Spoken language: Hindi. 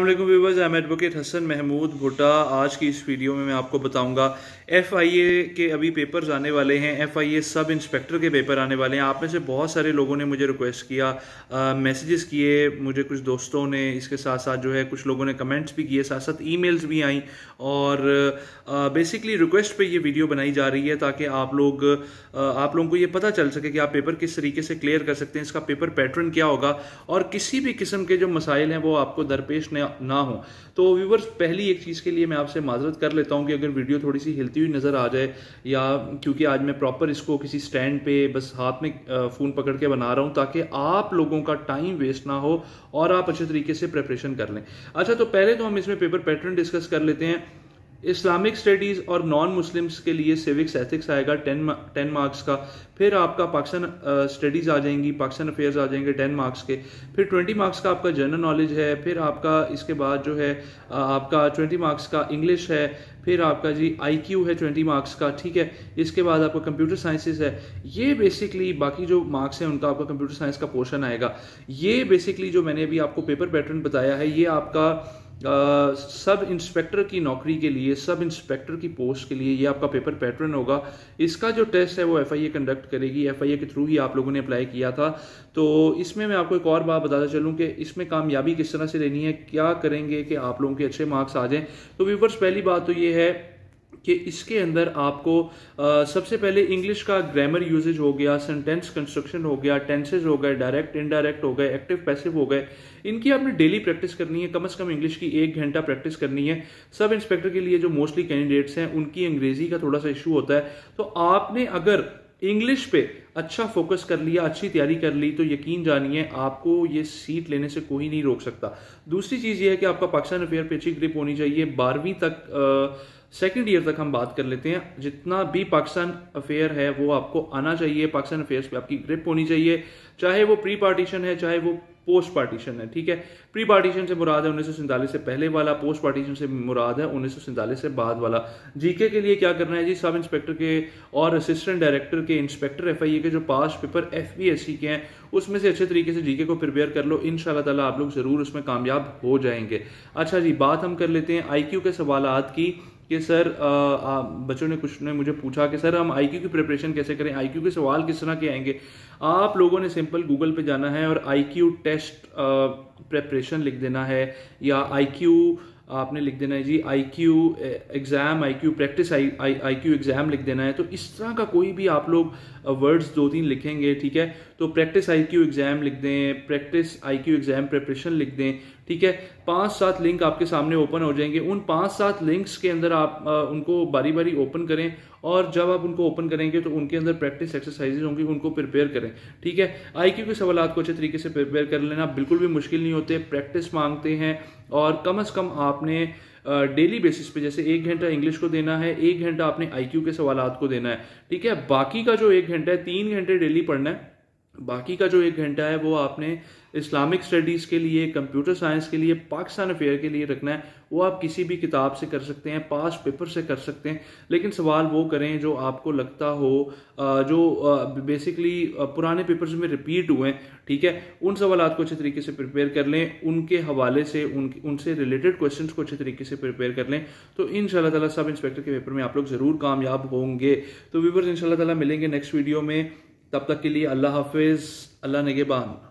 viewers M advocate Hasan Mahmood Bhutta आज की इस वीडियो में मैं आपको बताऊंगा एफआईए के अभी पेपर्स आने वाले हैं एफआईए सब इंस्पेक्टर के पेपर आने वाले हैं आप में से बहुत सारे लोगों ने मुझे रिक्वेस्ट किया मैसेजेस किए मुझे कुछ दोस्तों ने इसके साथ साथ जो है कुछ लोगों ने कमेंट्स भी किए साथ साथ ईमेल्स भी आई और बेसिकली रिक्वेस्ट पर यह वीडियो बनाई जा रही है ताकि आप लोग आप लोगों को ये पता चल सके कि आप पेपर किस तरीके से क्लियर कर सकते हैं इसका पेपर पैटर्न क्या होगा और किसी भी किस्म के जो मसाइल हैं वो आपको दरपेश नहीं ना हो तो व्यूवर्स पहली एक चीज़ के लिए मैं आपसे माजरत कर लेता हूँ कि अगर वीडियो थोड़ी सी हिलती हुई नज़र आ जाए या क्योंकि आज मैं प्रॉपर इसको किसी स्टैंड पे बस हाथ में फ़ोन पकड़ के बना रहा हूँ ताकि आप लोगों का टाइम वेस्ट ना हो और आप अच्छे तरीके से प्रेपरेशन कर लें अच्छा तो पहले तो हम इसमें पेपर पैटर्न डिस्कस कर लेते हैं इस्लामिक स्टडीज़ और नॉन मुस्लिम्स के लिए सिविक्स एथिक्स आएगा टेन टेन मार्क्स का फिर आपका पाकिस्तान स्टडीज़ आ जाएंगी पाकिस्तान अफेयर्स आ जाएंगे टेन मार्क्स के फिर ट्वेंटी मार्क्स का आपका जनरल नॉलेज है फिर आपका इसके बाद जो है आपका ट्वेंटी मार्क्स का इंग्लिश है फिर आपका जी आई है ट्वेंटी मार्क्स का ठीक है इसके बाद आपका कंप्यूटर साइंसेस है ये बेसिकली बाकी जो मार्क्स हैं उनका आपका कंप्यूटर साइंस का पोर्शन आएगा ये बेसिकली जो मैंने अभी आपको पेपर पैटर्न बताया है ये आपका सब इंस्पेक्टर की नौकरी के लिए सब इंस्पेक्टर की पोस्ट के लिए ये आपका पेपर पैटर्न होगा इसका जो टेस्ट है वो एफ कंडक्ट करेगी एफ के थ्रू ही आप लोगों ने अप्लाई किया था तो इसमें मैं आपको एक और बात बताता चलूँ कि इसमें कामयाबी किस तरह से लेनी है क्या करेंगे कि आप लोगों के अच्छे मार्क्स आ जाएँ तो व्यूवर्स पहली बात तो ये है कि इसके अंदर आपको आ, सबसे पहले इंग्लिश का ग्रामर यूजेज हो गया सेंटेंस कंस्ट्रक्शन हो गया टेंसेज हो गए डायरेक्ट इनडायरेक्ट हो गए एक्टिव पैसिव हो गए इनकी आपने डेली प्रैक्टिस करनी है कम से कम इंग्लिश की एक घंटा प्रैक्टिस करनी है सब इंस्पेक्टर के लिए जो मोस्टली कैंडिडेट्स हैं उनकी अंग्रेजी का थोड़ा सा इशू होता है तो आपने अगर इंग्लिश पे अच्छा फोकस कर लिया अच्छी तैयारी कर ली तो यकीन जानिए आपको ये सीट लेने से कोई नहीं रोक सकता दूसरी चीज़ ये है कि आपका पाकिस्तान अफेयर पे अच्छी ग्रिप होनी चाहिए बारहवीं तक आ, सेकेंड ईयर तक हम बात कर लेते हैं जितना भी पाकिस्तान अफेयर है वो आपको आना चाहिए पाकिस्तान अफेयर्स पे आपकी ग्रिप होनी चाहिए चाहे वो प्री पार्टीशन है चाहे वो पोस्ट पार्टीशन है ठीक है प्री पार्टीशन से मुराद है उन्नीस से पहले वाला पोस्ट पार्टीशन से मुराद है उन्नीस से बाद वाला जीके के लिए क्या करना है जी सब इंस्पेक्टर के और असिस्टेंट डायरेक्टर के इंस्पेक्टर एफ के जो पास पेपर एफ के हैं उसमें से अच्छे तरीके से जीके को प्रिपेयर कर लो इन ताला आप लोग ज़रूर उसमें कामयाब हो जाएंगे अच्छा जी बात हम कर लेते हैं आई के सवाल की कि सर बच्चों ने कुछ ने मुझे पूछा कि सर हम आई की प्रिपरेशन कैसे करें आई के सवाल किस तरह के आएंगे आप लोगों ने सिंपल गूगल पे जाना है और आई टेस्ट प्रिपरेशन लिख देना है या आई आपने लिख देना है जी I Q exam I Q practice I I Q exam लिख देना है तो इस तरह का कोई भी आप लोग वर्ड्स दो तीन लिखेंगे ठीक है तो प्रैक्टिस आई क्यू एग्ज़ाम लिख दें practice I Q exam preparation लिख दें ठीक है पांच सात लिंक आपके सामने ओपन हो जाएंगे उन पांच सात लिंक्स के अंदर आप आ, उनको बारी बारी ओपन करें और जब आप उनको ओपन करेंगे तो उनके अंदर प्रैक्टिस एक्सरसाइजेज होंगी उनको प्रिपेयर करें ठीक है आई क्यू के सवाल को अच्छे तरीके से प्रिपेयर कर लेना बिल्कुल भी मुश्किल नहीं होते प्रैक्टिस मांगते हैं और कम अज़ कम आपने डेली बेसिस पे जैसे एक घंटा इंग्लिश को देना है एक घंटा आपने आईक्यू के सवाल को देना है ठीक है बाकी का जो एक घंटा है तीन घंटे डेली पढ़ना है बाकी का जो एक घंटा है वो आपने इस्लामिक स्टडीज़ के लिए कंप्यूटर साइंस के लिए पाकिस्तान अफेयर के लिए रखना है वो आप किसी भी किताब से कर सकते हैं पास पेपर से कर सकते हैं लेकिन सवाल वो करें जो आपको लगता हो जो बेसिकली पुराने पेपर्स में रिपीट हुए हैं ठीक है उन सवाल को अच्छे तरीके से प्रिपेयर कर लें उनके हवाले से उन उनसे रिलेटेड क्वेश्चन को अच्छे तरीके से प्रिपेयर कर लें तो इन ताला सब इंस्पेक्टर के पेपर में आप लोग ज़रूर कामयाब होंगे तो व्यूवर्स इन ताला मिलेंगे नेक्स्ट वीडियो में तब तक के लिए अल्लाह हाफिज़ अल्लाह नगेबान